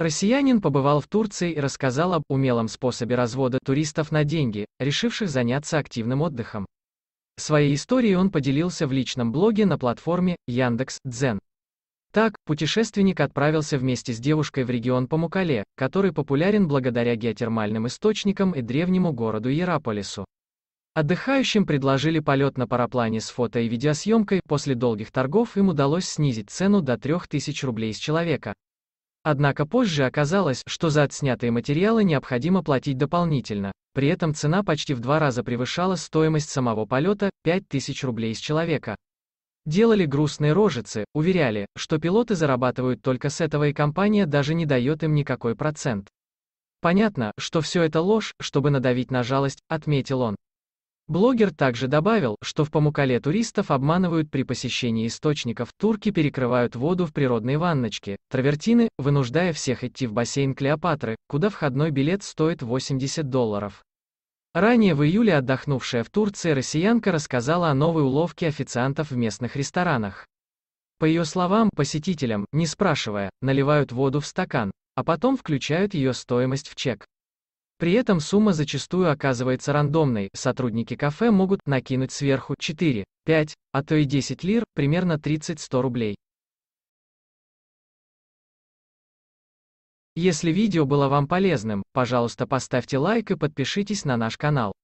Россиянин побывал в Турции и рассказал об умелом способе развода туристов на деньги, решивших заняться активным отдыхом. Своей историей он поделился в личном блоге на платформе Яндекс.Дзен. Так, путешественник отправился вместе с девушкой в регион Памукале, который популярен благодаря геотермальным источникам и древнему городу Ярополису. Отдыхающим предложили полет на параплане с фото и видеосъемкой, после долгих торгов им удалось снизить цену до 3000 рублей с человека. Однако позже оказалось, что за отснятые материалы необходимо платить дополнительно. При этом цена почти в два раза превышала стоимость самого полета – 5000 рублей с человека. Делали грустные рожицы, уверяли, что пилоты зарабатывают только с этого и компания даже не дает им никакой процент. Понятно, что все это ложь, чтобы надавить на жалость, отметил он. Блогер также добавил, что в Памукале туристов обманывают при посещении источников, турки перекрывают воду в природной ванночке, травертины, вынуждая всех идти в бассейн Клеопатры, куда входной билет стоит 80 долларов. Ранее в июле отдохнувшая в Турции россиянка рассказала о новой уловке официантов в местных ресторанах. По ее словам, посетителям, не спрашивая, наливают воду в стакан, а потом включают ее стоимость в чек. При этом сумма зачастую оказывается рандомной, сотрудники кафе могут накинуть сверху 4, 5, а то и 10 лир, примерно 30-100 рублей. Если видео было вам полезным, пожалуйста поставьте лайк и подпишитесь на наш канал.